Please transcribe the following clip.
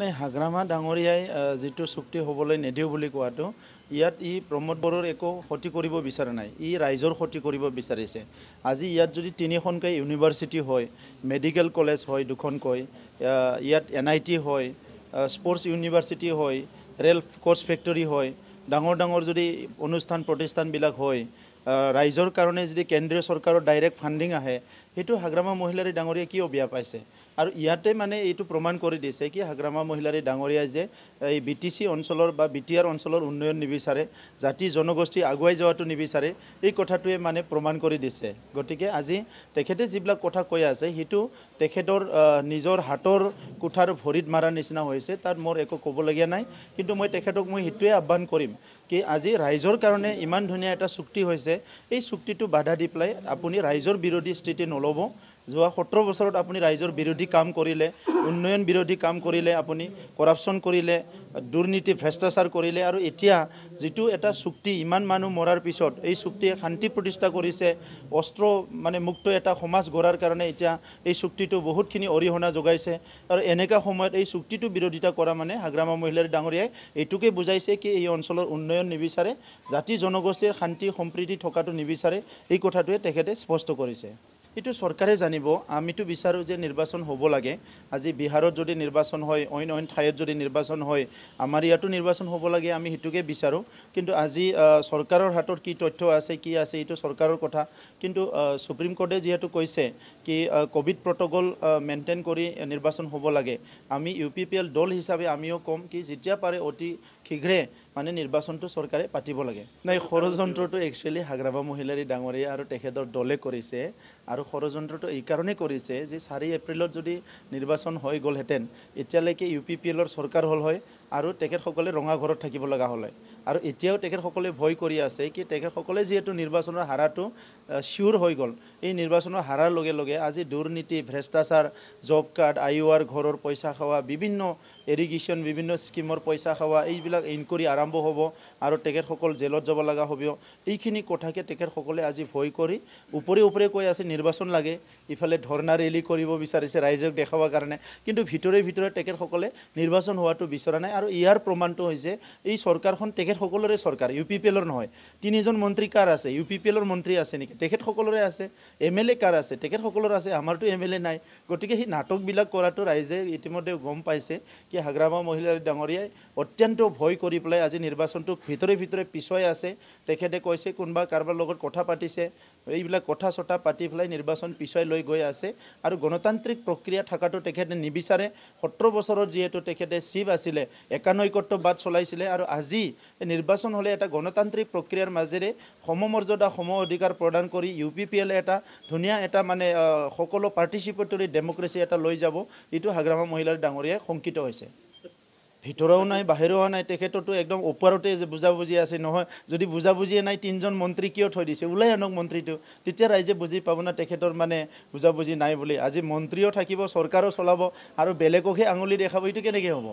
নাই হাগ্ৰামা ডাঙৰীয়াই যিটো চুক্তি হ'বলৈ নিদিওঁ বুলি কোৱাটো ইয়াত ই প্ৰমোদ বড়োৰ একো ক্ষতি কৰিব বিচৰা নাই ই ৰাইজৰ ক্ষতি কৰিব বিচাৰিছে আজি ইয়াত যদি তিনিখনকৈ ইউনিভাৰ্চিটি হয় মেডিকেল কলেজ হয় দুখনকৈ ইয়াত এন আই টি হয় স্পৰ্টছ ইউনিভাৰ্চিটি হয় ৰেল কৰ্চ ফেক্টৰী হয় ডাঙৰ ডাঙৰ যদি অনুষ্ঠান প্ৰতিষ্ঠানবিলাক হয় ৰাইজৰ কাৰণে যদি কেন্দ্ৰীয় চৰকাৰৰ ডাইৰেক্ট ফাণ্ডিং আহে সেইটো হাগ্ৰামা মহিলাৰী ডাঙৰীয়াই কিয় বিয়া পাইছে আৰু ইয়াতে মানে এইটো প্ৰমাণ কৰি দিছে কি হাগ্ৰামা মহিলাৰী ডাঙৰীয়াই যে এই বি টি চি অঞ্চলৰ বা বি টি আৰ অঞ্চলৰ উন্নয়ন নিবিচাৰে জাতি জনগোষ্ঠী আগুৱাই যোৱাটো নিবিচাৰে এই কথাটোৱে মানে প্ৰমাণ কৰি দিছে গতিকে আজি তেখেতে যিবিলাক কথা কৈ আছে সেইটো তেখেতৰ নিজৰ হাতৰ কোঠাৰ ভৰিত মাৰাৰ নিচিনা হৈছে তাত মোৰ একো ক'বলগীয়া নাই কিন্তু মই তেখেতক মই সেইটোৱে আহ্বান কৰিম কি আজি ৰাইজৰ কাৰণে ইমান ধুনীয়া এটা চুক্তি হৈছে আছে এই চুক্তিটো বাধা দি পেলাই আপুনি ৰাইজৰ বিৰোধী স্থিতি নল'ব যোৱা সোতৰ বছৰত আপুনি ৰাইজৰ বিৰোধী কাম কৰিলে উন্নয়ন বিৰোধী কাম কৰিলে আপুনি কৰাপশ্যন কৰিলে দুৰ্নীতি ভ্ৰষ্টাচাৰ কৰিলে আৰু এতিয়া যিটো এটা চুক্তি ইমান মানুহ মৰাৰ পিছত এই চুক্তিয়ে শান্তি প্ৰতিষ্ঠা কৰিছে অস্ত্ৰ মানে মুক্ত এটা সমাজ গঢ়াৰ কাৰণে এতিয়া এই চুক্তিটো বহুতখিনি অৰিহণা যোগাইছে আৰু এনেকুৱা সময়ত এই চুক্তিটো বিৰোধিতা কৰা মানে হাগ্ৰামা মহিলাৰী ডাঙৰীয়াই এইটোকে বুজাইছে কি এই অঞ্চলৰ উন্নয়ন নিবিচাৰে জাতি জনগোষ্ঠীৰ শান্তি সম্প্ৰীতি থকাটো নিবিচাৰে এই কথাটোৱে তেখেতে স্পষ্ট কৰিছে এইটো চৰকাৰে জানিব আমিতো বিচাৰোঁ যে নিৰ্বাচন হ'ব লাগে আজি বিহাৰত যদি নিৰ্বাচন হয় অইন অইন ঠাইত যদি নিৰ্বাচন হয় আমাৰ ইয়াতো নিৰ্বাচন হ'ব লাগে আমি সেইটোকে বিচাৰোঁ কিন্তু আজি চৰকাৰৰ হাতত কি তথ্য আছে কি আছে এইটো চৰকাৰৰ কথা কিন্তু সুপ্ৰিম কোৰ্টে যিহেতু কৈছে কি ক'ভিড প্ৰট'কল মেইনটেইন কৰি নিৰ্বাচন হ'ব লাগে আমি ইউ পি পি এল দল হিচাপে আমিও ক'ম কি যেতিয়া পাৰে অতি শীঘ্ৰে মানে নিৰ্বাচনটো চৰকাৰে পাতিব লাগে নাই ষড়যন্ত্ৰটো একচুৱেলি হাগ্ৰাবা মহিলাৰী ডাঙৰীয়া আৰু তেখেতৰ দলে কৰিছে আৰু আৰু ষড়যন্ত্ৰটো এইকাৰণেই কৰিছে যে চাৰি এপ্ৰিলত যদি নিৰ্বাচন হৈ গ'লহেঁতেন এতিয়ালৈকে ইউ পি পি এলৰ চৰকাৰ হ'ল হয় আৰু তেখেতসকলে ৰঙাঘৰত থাকিব লগা হ'ল হয় আৰু এতিয়াও তেখেতসকলে ভয় কৰি আছে কি তেখেতসকলে যিহেতু নিৰ্বাচনৰ হাৰাটো চিয়'ৰ হৈ গ'ল এই নিৰ্বাচনৰ হাৰাৰ লগে লগে আজি দুৰ্নীতি ভ্ৰষ্টাচাৰ job card I O' R ঘৰৰ পইচা খোৱা বিভিন্ন এৰিগেশ্যন বিভিন্ন স্কীমৰ পইচা খোৱা এইবিলাক ইনকুৱাৰী আৰম্ভ হ'ব আৰু তেখেতসকল জেলত যাব লগা হ'ব এইখিনি কথাকে তেখেতসকলে আজি ভয় কৰি ওপৰে ওপৰে কৈ আছে নিৰ্বাচন লাগে ইফালে ধৰ্ণা ৰেলী কৰিব বিচাৰিছে ৰাইজক দেখাবৰ কাৰণে কিন্তু ভিতৰে ভিতৰে তেখেতসকলে নিৰ্বাচন হোৱাটো বিচৰা নাই আৰু ইয়াৰ প্ৰমাণটো হৈছে এই চৰকাৰখন তেখেত তেখেত সকলোৰে চৰকাৰ ইউ পি পি এলৰ নহয় তিনিজন মন্ত্ৰী কাৰ আছে ইউ পি পি এলৰ মন্ত্ৰী আছে নেকি তেখেতসকলৰে আছে এম এল এ কাৰ আছে তেখেতসকলৰ আছে আমাৰতো এম এল এ নাই গতিকে সেই নাটকবিলাক কৰাটো ৰাইজে ইতিমধ্যে গম পাইছে কি হাগ্ৰামা মহিলাৰ ডাঙৰীয়াই অত্যন্ত ভয় কৰি পেলাই আজি নিৰ্বাচনটো ভিতৰে ভিতৰে পিছুৱাই আছে তেখেতে কৈছে কোনোবা কাৰোবাৰ লগত কথা পাতিছে এইবিলাক কথা চথা পাতি পেলাই নিৰ্বাচন পিছুৱাই লৈ গৈ আছে আৰু গণতান্ত্ৰিক প্ৰক্ৰিয়া থকাটো তেখেতে নিবিচাৰে সত্তৰ বছৰত যিহেতু তেখেতে চিভ আছিলে একানৈকত্ববাদ চলাইছিলে আৰু আজি নিৰ্বাচন হ'লে এটা গণতান্ত্ৰিক প্ৰক্ৰিয়াৰ মাজেৰে সমমৰ্যদা সম অধিকাৰ প্ৰদান কৰি ইউ পি পি এলে এটা ধুনীয়া এটা মানে সকলো পাৰ্টিচিপেটৰী ডেম'ক্ৰেচি এটা লৈ যাব এইটো হাগ্ৰামা মহিলাৰ ডাঙৰীয়াই শংকিত হৈছে ভিতৰৰো নাই বাহিৰৰো নাই তেখেতৰতো একদম ওপৰতে যে বুজাবুজি আছে নহয় যদি বুজাবুজিয়ে নাই তিনিজন মন্ত্ৰী কিয় থৈ দিছে ওলাই আনক মন্ত্ৰীটো তেতিয়া ৰাইজে বুজি পাব না তেখেতৰ মানে বুজাবুজি নাই বুলি আজি মন্ত্ৰীও থাকিব চৰকাৰো চলাব আৰু বেলেগকহে আঙুলি দেখাব এইটো কেনেকৈ হ'ব